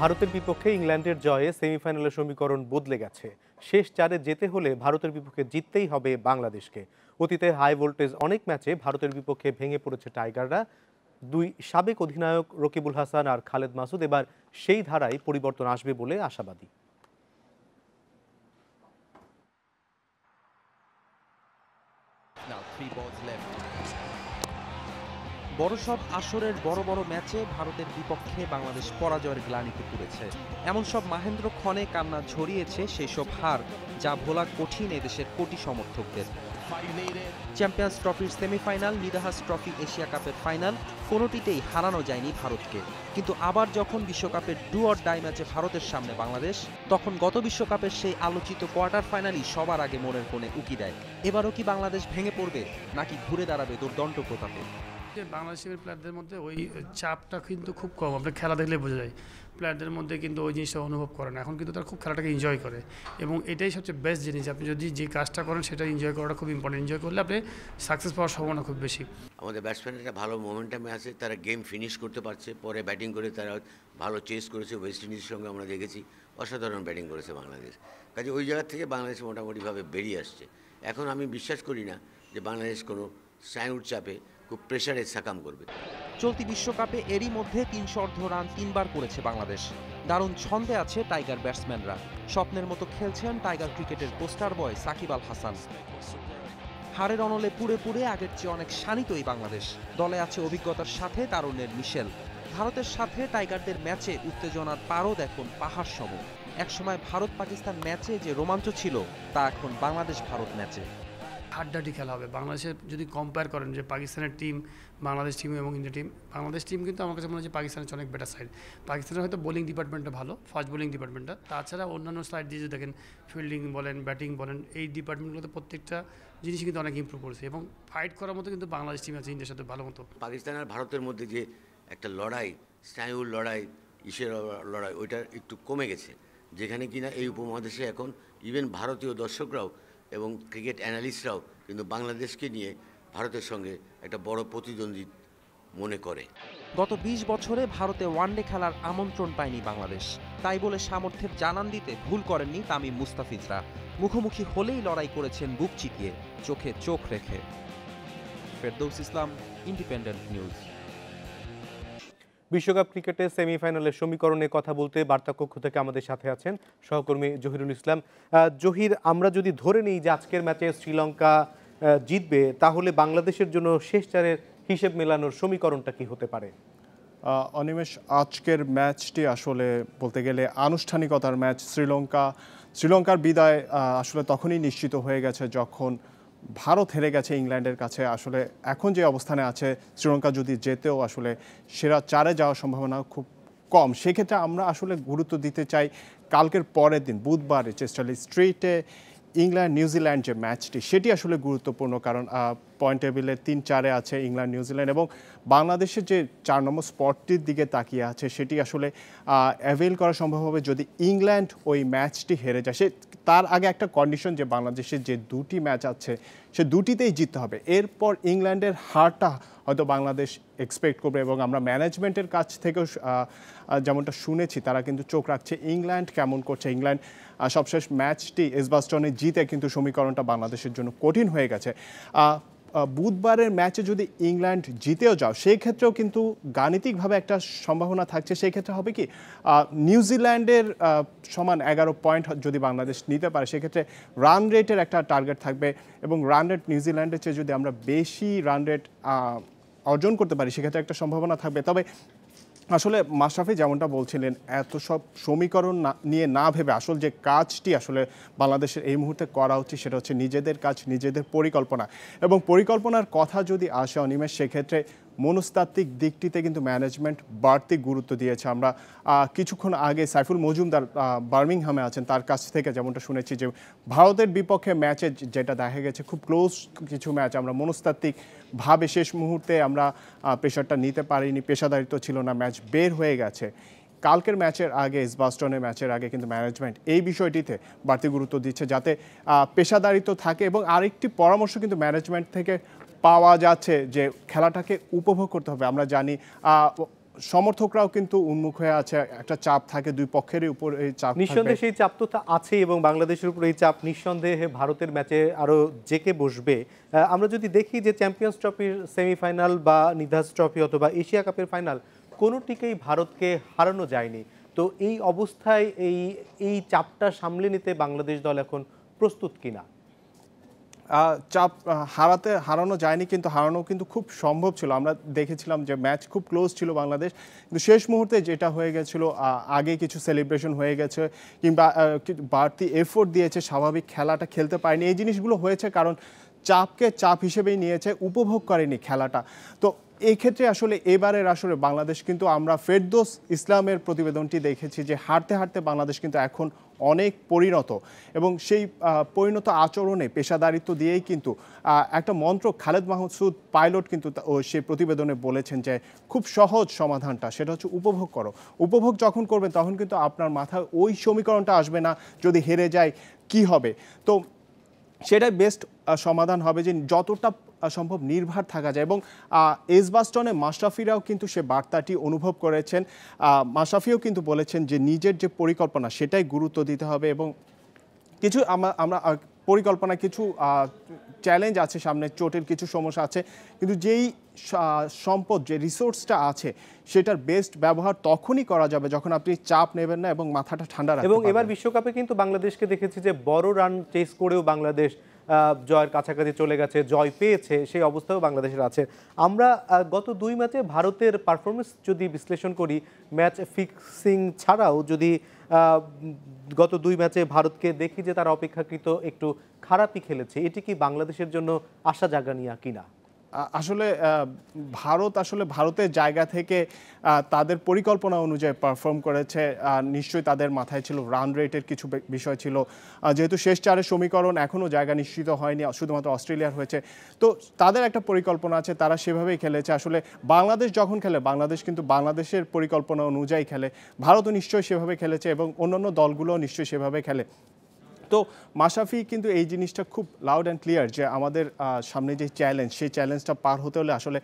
ভারতের বিপক্ষে ইংল্যান্ডের জয়ে সেমিফাইনালের সমীকরণ বদলে গেছে শেষ চারে যেতে হলে ভারতের বিপক্ষে জিততেই হবে বাংলাদেশকে অতীতে হাই ভোল্টেজ অনেক ম্যাচে ভারতের বিপক্ষে ভেঙে পড়েছে টাইগাররা দুই সাবেক অধিনায়ক রকিবুল হাসান আর খালেদ মাসুদ এবার সেই ধারায় পরিবর্তন আসবে বলে আশাবাদী Now three balls left. বড়সব আসরের বড় বড় ম্যাচে ভারতের বিপক্ষে বাংলাদেশ পরাজয়ের গ্লানিতে পুড়েছে এমন সব মাহেন্দ্র ক্ষণে কান্না ঝরিয়েছে সেই সব হার যা ভোলা কঠিন এদেশের কোটি সমর্থকদের চ্যাম্পিয়ন্স ট্রফির সেমিফাইনাল নিদাহাস ট্রফি এশিয়া কাপের ফাইনাল কোনোটিতেই হারানো যায়নি ভারতকে কিন্তু আবার যখন বিশ্বকাপের ডু অর ডাই ম্যাচে ভারতের সামনে বাংলাদেশ তখন গত বিশ্বকাপের সেই আলোচিত কোয়ার্টার ফাইনালই সবার আগে মনের কোণে উকি দেয় এবারও কি বাংলাদেশ ভেঙে পড়বে নাকি ঘুরে দাঁড়াবে দুর্দণ্ড প্রতাপে বাংলাদেশের প্লেয়ারদের মধ্যে ওই চাপটা কিন্তু খুব কম আপনার খেলা দেখলে বোঝা যায় প্লেয়ারদের মধ্যে কিন্তু ওই জিনিসটা অনুভব করে না এখন কিন্তু তারা খুব খেলাটাকে এনজয় করে এবং এটাই সবচেয়ে বেস্ট জিনিস আপনি যদি যে কাজটা করেন সেটা এনজয় করাটা খুব ইম্পর্টেন্ট এনজয় করলে আপনি সাকসেস পাওয়ার সম্ভাবনা খুব বেশি আমাদের ব্যাটসম্যানরা ভালো মোমেন্টামে আছে তারা গেম ফিনিশ করতে পারছে পরে ব্যাটিং করে তারা ভালো চেস করেছে ওয়েস্ট ইন্ডিজের সঙ্গে আমরা দেখেছি অসাধারণ ব্যাটিং করেছে বাংলাদেশ কাজে ওই জায়গা থেকে বাংলাদেশ মোটামুটিভাবে বেরিয়ে আসছে এখন আমি বিশ্বাস করি না যে বাংলাদেশ কোনো স্নায়ুর চাপে খুব প্রেশারে সাকাম করবে চলতি বিশ্বকাপে এরই মধ্যে তিনশো অর্ধ রান তিনবার করেছে বাংলাদেশ দারুণ ছন্দে আছে টাইগার ব্যাটসম্যানরা স্বপ্নের মতো খেলছেন টাইগার ক্রিকেটের পোস্টার বয় সাকিব আল হাসান হারের অনলে পুরে পুরে আগের চেয়ে অনেক শানিত এই বাংলাদেশ দলে আছে অভিজ্ঞতার সাথে তারুণের মিশেল ভারতের সাথে টাইগারদের ম্যাচে উত্তেজনার পারদ এখন পাহাড় সম একসময় ভারত পাকিস্তান ম্যাচে যে রোমাঞ্চ ছিল তা এখন বাংলাদেশ ভারত ম্যাচে আড্ডাটি খেলা হবে বাংলাদেশে যদি কম্পেয়ার করেন যে পাকিস্তানের টিম বাংলাদেশ টিম এবং ইন্ডিয়া টিম বাংলাদেশ টিম কিন্তু আমার কাছে মনে হচ্ছে পাকিস্তানের অনেক বেটার সাইড পাকিস্তানের হয়তো বোলিং ডিপার্টমেন্টটা ভালো ফার্স্ট বোলিং ডিপার্টমেন্টটা তাছাড়া অন্যান্য সাইড দিয়ে যদি দেখেন ফিল্ডিং বলেন ব্যাটিং বলেন এই ডিপার্টমেন্টগুলোতে প্রত্যেকটা জিনিস কিন্তু অনেক ইম্প্রুভ করেছে এবং ফাইট করার মতো কিন্তু বাংলাদেশ টিম আছে ইন্ডিয়ার সাথে ভালো মতো পাকিস্তান আর ভারতের মধ্যে যে একটা লড়াই স্নায়ুর লড়াই ইসের লড়াই ওইটা একটু কমে গেছে যেখানে কিনা এই উপমহাদেশে এখন ইভেন ভারতীয় দর্শকরাও এবং ক্রিকেট অ্যানালিস্টরাও কিন্তু বাংলাদেশকে নিয়ে ভারতের সঙ্গে একটা বড় প্রতিদ্বন্দ্বী মনে করে গত ২০ বছরে ভারতে ওয়ানডে খেলার আমন্ত্রণ পায়নি বাংলাদেশ তাই বলে সামর্থ্যের জানান দিতে ভুল করেননি তামিম মুস্তাফিজরা মুখোমুখি হলেই লড়াই করেছেন বুক চিতিয়ে চোখে চোখ রেখে ফেরদৌস ইসলাম ইন্ডিপেন্ডেন্ট নিউজ বিশ্বকাপ ক্রিকেটের সেমিফাইনালের সমীকরণে কথা বলতে বার্তাকক্ষ থেকে আমাদের সাথে আছেন সহকর্মী জহিরুল ইসলাম জহির আমরা যদি ধরে নিই যে আজকের ম্যাচে শ্রীলঙ্কা জিতবে তাহলে বাংলাদেশের জন্য শেষ চারের হিসেব মেলানোর সমীকরণটা কি হতে পারে অনিমেষ আজকের ম্যাচটি আসলে বলতে গেলে আনুষ্ঠানিকতার ম্যাচ শ্রীলঙ্কা শ্রীলঙ্কার বিদায় আসলে তখনই নিশ্চিত হয়ে গেছে যখন ভারত হেরে গেছে ইংল্যান্ডের কাছে আসলে এখন যে অবস্থানে আছে শ্রীলঙ্কা যদি যেতেও আসলে সেরা চারে যাওয়ার সম্ভাবনা খুব কম সেক্ষেত্রে আমরা আসলে গুরুত্ব দিতে চাই কালকের পরের দিন বুধবার চেস্টালি স্ট্রিটে ইংল্যান্ড নিউজিল্যান্ড যে ম্যাচটি সেটি আসলে গুরুত্বপূর্ণ কারণ পয়েন্ট টেবিলের তিন চারে আছে ইংল্যান্ড নিউজিল্যান্ড এবং বাংলাদেশের যে চার নম্বর স্পটটির দিকে তাকিয়ে আছে সেটি আসলে অ্যাভেল করা সম্ভব হবে যদি ইংল্যান্ড ওই ম্যাচটি হেরে যায় সে তার আগে একটা কন্ডিশন যে বাংলাদেশের যে দুটি ম্যাচ আছে সে দুটিতেই জিততে হবে এরপর ইংল্যান্ডের হারটা হয়তো বাংলাদেশ এক্সপেক্ট করবে এবং আমরা ম্যানেজমেন্টের কাছ থেকেও যেমনটা শুনেছি তারা কিন্তু চোখ রাখছে ইংল্যান্ড কেমন করছে ইংল্যান্ড সবশেষ ম্যাচটি এসবাস্টনে জিতে কিন্তু সমীকরণটা বাংলাদেশের জন্য কঠিন হয়ে গেছে বুধবারের ম্যাচে যদি ইংল্যান্ড জিতেও যাও সেই ক্ষেত্রেও কিন্তু গাণিতিকভাবে একটা সম্ভাবনা থাকছে সেই ক্ষেত্রে হবে কি নিউজিল্যান্ডের সমান এগারো পয়েন্ট যদি বাংলাদেশ নিতে পারে সেক্ষেত্রে রান রেটের একটা টার্গেট থাকবে এবং রান রেট নিউজিল্যান্ডের চেয়ে যদি আমরা বেশি রান রেট অর্জন করতে পারি সেক্ষেত্রে একটা সম্ভাবনা থাকবে তবে আসলে মাশরাফি যেমনটা বলছিলেন এত সব সমীকরণ নিয়ে না ভেবে আসল যে কাজটি আসলে বাংলাদেশের এই মুহূর্তে করা উচিত সেটা হচ্ছে নিজেদের কাজ নিজেদের পরিকল্পনা এবং পরিকল্পনার কথা যদি আসে অনিমেষ সেক্ষেত্রে মনস্তাত্ত্বিক দিকটিতে কিন্তু ম্যানেজমেন্ট বাড়তি গুরুত্ব দিয়েছে আমরা কিছুক্ষণ আগে সাইফুল মজুমদার বার্মিংহামে আছেন তার কাছ থেকে যেমনটা শুনেছি যে ভারতের বিপক্ষে ম্যাচে যেটা দেখা গেছে খুব ক্লোজ কিছু ম্যাচ আমরা মনস্তাত্ত্বিক ভাবে শেষ মুহূর্তে আমরা প্রেশারটা নিতে পারিনি পেশাদারিত্ব ছিল না ম্যাচ বের হয়ে গেছে কালকের ম্যাচের আগে ইসবাস্টনের ম্যাচের আগে কিন্তু ম্যানেজমেন্ট এই বিষয়টিতে বাড়তি গুরুত্ব দিচ্ছে যাতে পেশাদারিত্ব থাকে এবং আরেকটি পরামর্শ কিন্তু ম্যানেজমেন্ট থেকে পাওয়া যাচ্ছে যে খেলাটাকে উপভোগ করতে হবে আমরা জানি সমর্থকরাও কিন্তু উন্মুখ হয়ে আছে একটা চাপ থাকে দুই পক্ষের উপর এই চাপ নিঃসন্দেহে সেই চাপ তো আছে এবং বাংলাদেশের উপর এই চাপ নিঃসন্দেহে ভারতের ম্যাচে আরও জেকে বসবে আমরা যদি দেখি যে চ্যাম্পিয়ন্স ট্রফির সেমিফাইনাল বা নিধাস ট্রফি অথবা এশিয়া কাপের ফাইনাল কোনোটিকেই ভারতকে হারানো যায়নি তো এই অবস্থায় এই এই চাপটা সামলে নিতে বাংলাদেশ দল এখন প্রস্তুত কিনা চাপ হারাতে হারানো যায়নি কিন্তু হারানো কিন্তু খুব সম্ভব ছিল আমরা দেখেছিলাম যে ম্যাচ খুব ক্লোজ ছিল বাংলাদেশ কিন্তু শেষ মুহূর্তে যেটা হয়ে গেছিলো আগে কিছু সেলিব্রেশন হয়ে গেছে কিংবা বাড়তি এফোর্ট দিয়েছে স্বাভাবিক খেলাটা খেলতে পারেনি এই জিনিসগুলো হয়েছে কারণ চাপকে চাপ হিসেবেই নিয়েছে উপভোগ করেনি খেলাটা তো এই ক্ষেত্রে আসলে এবারের আসলে বাংলাদেশ কিন্তু আমরা ফেরদোস ইসলামের প্রতিবেদনটি দেখেছি যে হারতে হারতে বাংলাদেশ কিন্তু এখন অনেক পরিণত এবং সেই পরিণত আচরণে পেশাদারিত্ব দিয়েই কিন্তু একটা মন্ত্র খালেদ মাহসুদ পাইলট কিন্তু সে প্রতিবেদনে বলেছেন যে খুব সহজ সমাধানটা সেটা হচ্ছে উপভোগ করো উপভোগ যখন করবেন তখন কিন্তু আপনার মাথায় ওই সমীকরণটা আসবে না যদি হেরে যায় কি হবে তো সেটাই বেস্ট সমাধান হবে যে যতটা সম্ভব নির্ভার থাকা যায় এবং এজবাস্টনে মাশরাফিরাও কিন্তু সে বার্তাটি অনুভব করেছেন মাশরাফিও কিন্তু বলেছেন যে নিজের যে পরিকল্পনা সেটাই গুরুত্ব দিতে হবে এবং কিছু আমরা পরিকল্পনা কিছু চ্যালেঞ্জ আছে সামনে চোটের কিছু সমস্যা আছে কিন্তু যেই সম্পদ যে রিসোর্সটা আছে সেটার বেস্ট ব্যবহার তখনই করা যাবে যখন আপনি চাপ নেবেন না এবং মাথাটা ঠান্ডা রাখবেন এবং এবার বিশ্বকাপে কিন্তু বাংলাদেশকে দেখেছি যে বড় রান চেস করেও বাংলাদেশ জয়ের কাছাকাছি চলে গেছে জয় পেয়েছে সেই অবস্থাও বাংলাদেশের আছে আমরা গত দুই ম্যাচে ভারতের পারফরমেন্স যদি বিশ্লেষণ করি ম্যাচ ফিক্সিং ছাড়াও যদি গত দুই ম্যাচে ভারতকে দেখি যে তারা অপেক্ষাকৃত একটু খারাপই খেলেছে এটি কি বাংলাদেশের জন্য আশা জাগানিয়া কিনা আসলে ভারত আসলে ভারতের জায়গা থেকে তাদের পরিকল্পনা অনুযায়ী পারফর্ম করেছে নিশ্চয়ই তাদের মাথায় ছিল রান রেটের কিছু বিষয় ছিল যেহেতু শেষ চারের সমীকরণ এখনও জায়গা নিশ্চিত হয়নি শুধুমাত্র অস্ট্রেলিয়ার হয়েছে তো তাদের একটা পরিকল্পনা আছে তারা সেভাবেই খেলেছে আসলে বাংলাদেশ যখন খেলে বাংলাদেশ কিন্তু বাংলাদেশের পরিকল্পনা অনুযায়ী খেলে ভারতও নিশ্চয়ই সেভাবে খেলেছে এবং অন্যান্য দলগুলোও নিশ্চয়ই সেভাবে খেলে তো মাসাফি কিন্তু এই জিনিসটা খুব লাউড অ্যান্ড ক্লিয়ার যে আমাদের সামনে যে চ্যালেঞ্জ সেই চ্যালেঞ্জটা পার হতে হলে আসলে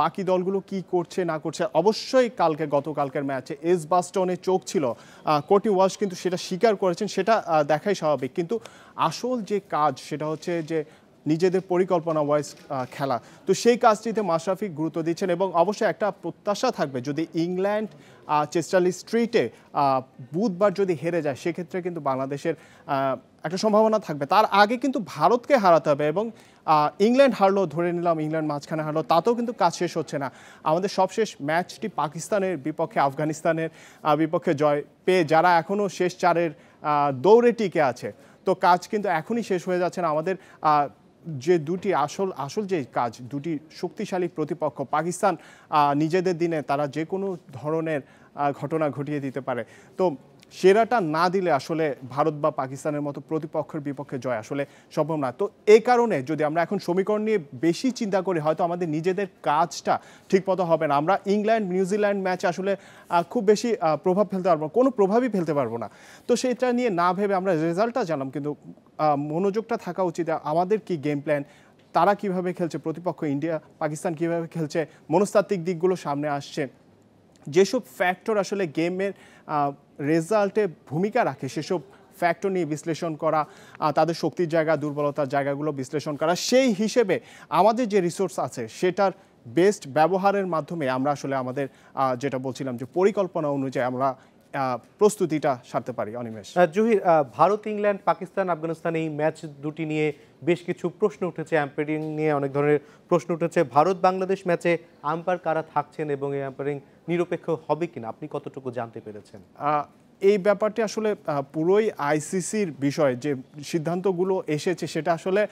বাকি দলগুলো কি করছে না করছে অবশ্যই কালকে গতকালকের ম্যাচে এস বাস্টনে চোখ ছিল কোটি ওয়াশ কিন্তু সেটা স্বীকার করেছেন সেটা দেখাই স্বাভাবিক কিন্তু আসল যে কাজ সেটা হচ্ছে যে নিজেদের পরিকল্পনা ওয়াইজ খেলা তো সেই কাজটিতে মাশরাফি গুরুত্ব দিচ্ছেন এবং অবশ্যই একটা প্রত্যাশা থাকবে যদি ইংল্যান্ড চেস্টালি স্ট্রিটে বুধবার যদি হেরে যায় সেক্ষেত্রে কিন্তু বাংলাদেশের একটা সম্ভাবনা থাকবে তার আগে কিন্তু ভারতকে হারাতে হবে এবং ইংল্যান্ড হারলো ধরে নিলাম ইংল্যান্ড মাঝখানে হারলো তাতেও কিন্তু কাজ শেষ হচ্ছে না আমাদের সবশেষ ম্যাচটি পাকিস্তানের বিপক্ষে আফগানিস্তানের বিপক্ষে জয় পেয়ে যারা এখনও শেষ চারের দৌড়ে টিকে আছে তো কাজ কিন্তু এখনই শেষ হয়ে যাচ্ছে না আমাদের যে দুটি আসল আসল যে কাজ দুটি শক্তিশালী প্রতিপক্ষ পাকিস্তান নিজেদের দিনে তারা যে কোনো ধরনের ঘটনা ঘটিয়ে দিতে পারে তো সেরাটা না দিলে আসলে ভারত বা পাকিস্তানের মতো প্রতিপক্ষের বিপক্ষে জয় আসলে সম্ভব না তো এই কারণে যদি আমরা এখন সমীকরণ নিয়ে বেশি চিন্তা করি হয়তো আমাদের নিজেদের কাজটা ঠিক মতো হবে না আমরা ইংল্যান্ড নিউজিল্যান্ড ম্যাচ আসলে খুব বেশি প্রভাব ফেলতে পারবো কোনো প্রভাবই ফেলতে পারবো না তো সেটা নিয়ে না ভেবে আমরা রেজাল্টটা জানলাম কিন্তু মনোযোগটা থাকা উচিত আমাদের কি গেম প্ল্যান তারা কিভাবে খেলছে প্রতিপক্ষ ইন্ডিয়া পাকিস্তান কিভাবে খেলছে মনস্তাত্ত্বিক দিকগুলো সামনে আসছে যেসব ফ্যাক্টর আসলে গেমের রেজাল্টে ভূমিকা রাখে সেসব ফ্যাক্টর নিয়ে বিশ্লেষণ করা তাদের শক্তির জায়গা দুর্বলতার জায়গাগুলো বিশ্লেষণ করা সেই হিসেবে আমাদের যে রিসোর্স আছে সেটার বেস্ট ব্যবহারের মাধ্যমে আমরা আসলে আমাদের যেটা বলছিলাম যে পরিকল্পনা অনুযায়ী আমরা প্রস্তুতিটা সারতে পারি অনিমেষ জহির ভারত ইংল্যান্ড পাকিস্তান আফগানিস্তান এই ম্যাচ দুটি নিয়ে বেশ কিছু প্রশ্ন উঠেছে আম্পায়ারিং নিয়ে অনেক ধরনের প্রশ্ন উঠেছে ভারত বাংলাদেশ ম্যাচে আম্পার কারা থাকছেন এবং এই আম্পায়ারিং নিরপেক্ষ হবে কিনা আপনি কতটুকু জানতে পেরেছেন এই ব্যাপারটি আসলে পুরোই আইসিসির বিষয় যে সিদ্ধান্তগুলো এসেছে সেটা আসলে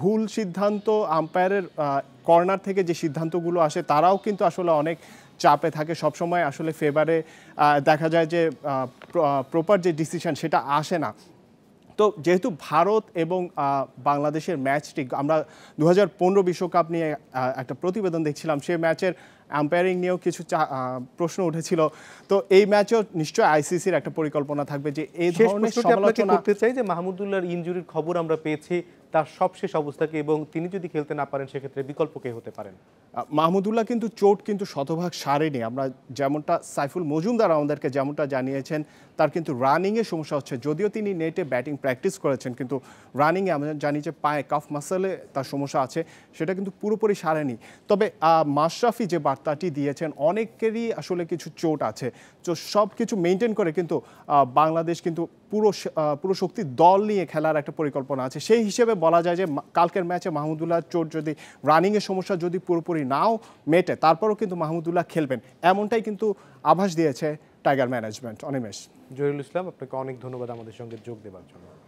ভুল সিদ্ধান্ত আম্পায়ারের কর্নার থেকে যে সিদ্ধান্তগুলো আসে তারাও কিন্তু আসলে অনেক চাপে থাকে সবসময় আসলে ফেভারে দেখা যায় যে প্রপার যে ডিসিশন সেটা আসে না তো যেহেতু ভারত এবং বাংলাদেশের ম্যাচটি আমরা দু হাজার বিশ্বকাপ নিয়ে একটা প্রতিবেদন দেখছিলাম সেই ম্যাচের আম্পায়ারিং নিয়েও কিছু প্রশ্ন উঠেছিল তো এই ম্যাচেও নিশ্চয় আইসিসির একটা পরিকল্পনা থাকবে যে এই ধরনের সমালোচনা করতে চাই যে মাহমুদুল্লাহর ইনজুরির খবর আমরা পেয়েছি তার সবশেষ অবস্থাকে এবং তিনি যদি খেলতে না পারেন সেক্ষেত্রে বিকল্প কে হতে পারেন মাহমুদুল্লাহ কিন্তু চোট কিন্তু শতভাগ সারেনি আমরা যেমনটা সাইফুল মজুমদার আমাদেরকে যেমনটা জানিয়েছেন তার কিন্তু রানিংয়ে সমস্যা হচ্ছে যদিও তিনি নেটে ব্যাটিং প্র্যাকটিস করেছেন কিন্তু রানিংয়ে আমরা জানি যে পায়ে কাফ মাসেলে তার সমস্যা আছে সেটা কিন্তু পুরোপুরি সারেনি তবে মাশরাফি যে বার্তাটি দিয়েছেন অনেকেরই আসলে কিছু চোট আছে তো সব কিছু মেনটেন করে কিন্তু বাংলাদেশ কিন্তু পুরো পুরো শক্তি দল নিয়ে খেলার একটা পরিকল্পনা আছে সেই হিসেবে বলা যায় যে কালকের ম্যাচে মাহমুদুল্লাহ চোট যদি রানিংয়ের সমস্যা যদি পুরোপুরি নাও মেটে তারপরও কিন্তু মাহমুদুল্লাহ খেলবেন এমনটাই কিন্তু আভাস দিয়েছে টাইগার ম্যানেজমেন্ট অনিমেষ জহিরুল ইসলাম আপনাকে অনেক ধন্যবাদ আমাদের সঙ্গে যোগ দেওয়ার জন্য